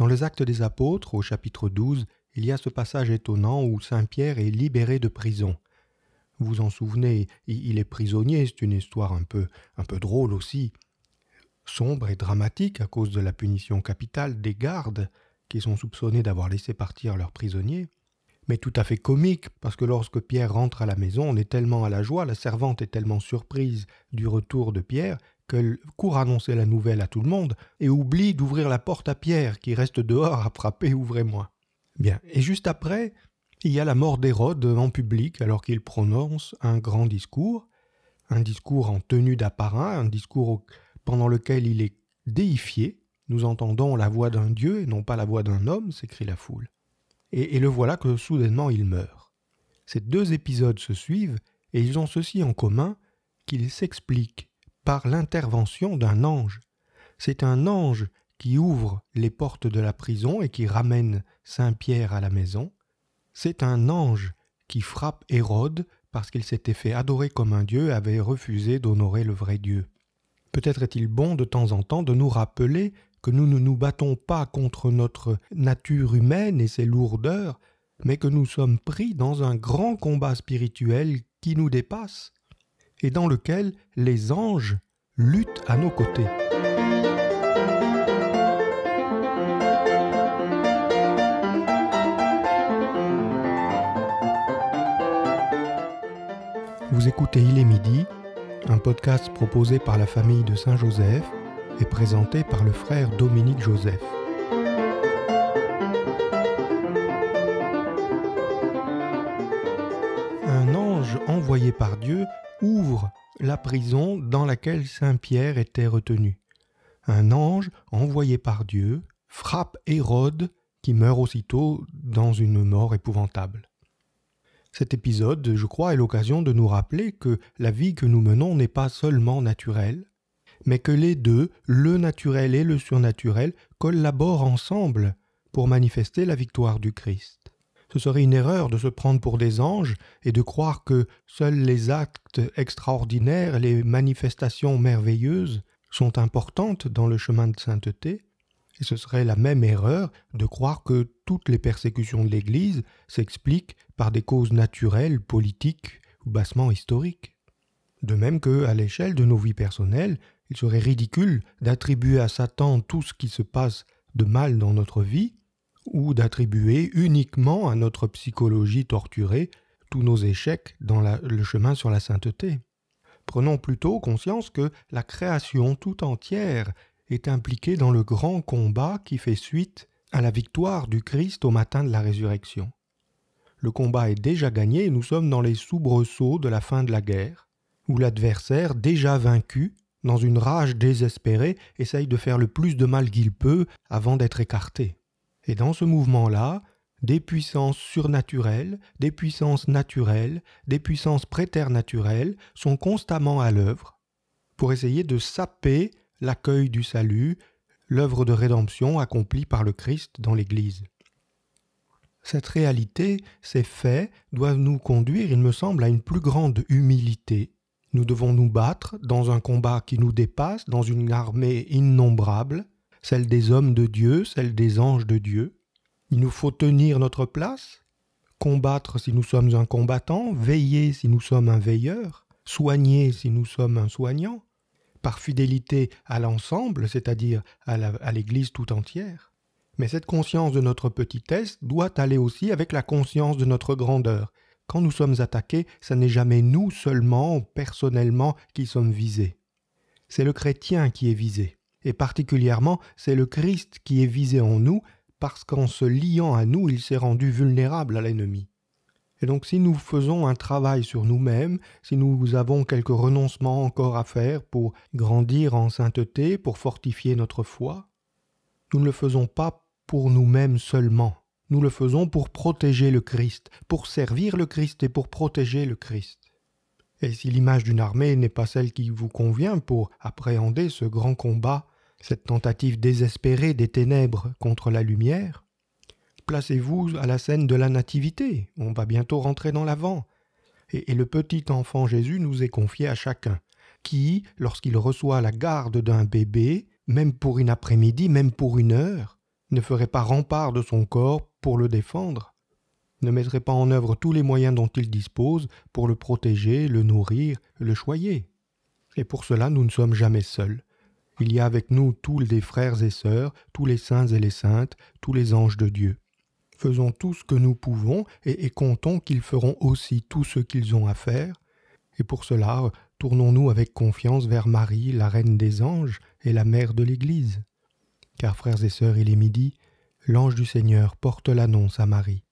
Dans les Actes des Apôtres, au chapitre 12, il y a ce passage étonnant où Saint Pierre est libéré de prison. Vous en souvenez, il est prisonnier, c'est une histoire un peu, un peu drôle aussi, sombre et dramatique à cause de la punition capitale des gardes qui sont soupçonnés d'avoir laissé partir leurs prisonniers, mais tout à fait comique parce que lorsque Pierre rentre à la maison, on est tellement à la joie, la servante est tellement surprise du retour de Pierre qu'elle court annoncer la nouvelle à tout le monde et oublie d'ouvrir la porte à Pierre qui reste dehors à frapper ouvrez-moi. Bien, et juste après, il y a la mort d'Hérode en public alors qu'il prononce un grand discours, un discours en tenue d'apparat, un discours pendant lequel il est déifié. Nous entendons la voix d'un dieu et non pas la voix d'un homme, s'écrie la foule. Et, et le voilà que soudainement il meurt. Ces deux épisodes se suivent et ils ont ceci en commun qu'ils s'expliquent par l'intervention d'un ange. C'est un ange qui ouvre les portes de la prison et qui ramène Saint Pierre à la maison. C'est un ange qui frappe Hérode parce qu'il s'était fait adorer comme un dieu et avait refusé d'honorer le vrai Dieu. Peut-être est-il bon de temps en temps de nous rappeler que nous ne nous battons pas contre notre nature humaine et ses lourdeurs, mais que nous sommes pris dans un grand combat spirituel qui nous dépasse et dans lequel les anges luttent à nos côtés. Vous écoutez Il est midi, un podcast proposé par la famille de Saint-Joseph et présenté par le frère Dominique Joseph. Un ange envoyé par Dieu ouvre la prison dans laquelle Saint Pierre était retenu. Un ange envoyé par Dieu frappe Hérode qui meurt aussitôt dans une mort épouvantable. Cet épisode, je crois, est l'occasion de nous rappeler que la vie que nous menons n'est pas seulement naturelle, mais que les deux, le naturel et le surnaturel, collaborent ensemble pour manifester la victoire du Christ ce serait une erreur de se prendre pour des anges et de croire que seuls les actes extraordinaires, les manifestations merveilleuses sont importantes dans le chemin de sainteté, et ce serait la même erreur de croire que toutes les persécutions de l'Église s'expliquent par des causes naturelles, politiques ou bassement historiques. De même que, à l'échelle de nos vies personnelles, il serait ridicule d'attribuer à Satan tout ce qui se passe de mal dans notre vie, ou d'attribuer uniquement à notre psychologie torturée tous nos échecs dans le chemin sur la sainteté. Prenons plutôt conscience que la création tout entière est impliquée dans le grand combat qui fait suite à la victoire du Christ au matin de la résurrection. Le combat est déjà gagné et nous sommes dans les soubresauts de la fin de la guerre, où l'adversaire, déjà vaincu, dans une rage désespérée, essaye de faire le plus de mal qu'il peut avant d'être écarté. Et dans ce mouvement-là, des puissances surnaturelles, des puissances naturelles, des puissances préternaturelles sont constamment à l'œuvre pour essayer de saper l'accueil du salut, l'œuvre de rédemption accomplie par le Christ dans l'Église. Cette réalité, ces faits, doivent nous conduire, il me semble, à une plus grande humilité. Nous devons nous battre dans un combat qui nous dépasse, dans une armée innombrable, celle des hommes de Dieu, celle des anges de Dieu. Il nous faut tenir notre place, combattre si nous sommes un combattant, veiller si nous sommes un veilleur, soigner si nous sommes un soignant, par fidélité à l'ensemble, c'est-à-dire à l'Église tout entière. Mais cette conscience de notre petitesse doit aller aussi avec la conscience de notre grandeur. Quand nous sommes attaqués, ce n'est jamais nous seulement, personnellement, qui sommes visés. C'est le chrétien qui est visé et particulièrement c'est le Christ qui est visé en nous, parce qu'en se liant à nous, il s'est rendu vulnérable à l'ennemi. Et donc si nous faisons un travail sur nous-mêmes, si nous avons quelques renoncements encore à faire pour grandir en sainteté, pour fortifier notre foi, nous ne le faisons pas pour nous-mêmes seulement, nous le faisons pour protéger le Christ, pour servir le Christ et pour protéger le Christ. Et si l'image d'une armée n'est pas celle qui vous convient pour appréhender ce grand combat, cette tentative désespérée des ténèbres contre la lumière, placez-vous à la scène de la Nativité, on va bientôt rentrer dans l'avant. et le petit enfant Jésus nous est confié à chacun, qui, lorsqu'il reçoit la garde d'un bébé, même pour une après-midi, même pour une heure, ne ferait pas rempart de son corps pour le défendre, ne mettrait pas en œuvre tous les moyens dont il dispose pour le protéger, le nourrir, le choyer. Et pour cela nous ne sommes jamais seuls. Il y a avec nous tous les frères et sœurs, tous les saints et les saintes, tous les anges de Dieu. Faisons tout ce que nous pouvons et, et comptons qu'ils feront aussi tout ce qu'ils ont à faire. Et pour cela, tournons-nous avec confiance vers Marie, la reine des anges et la mère de l'Église. Car frères et sœurs, il est midi, l'ange du Seigneur porte l'annonce à Marie.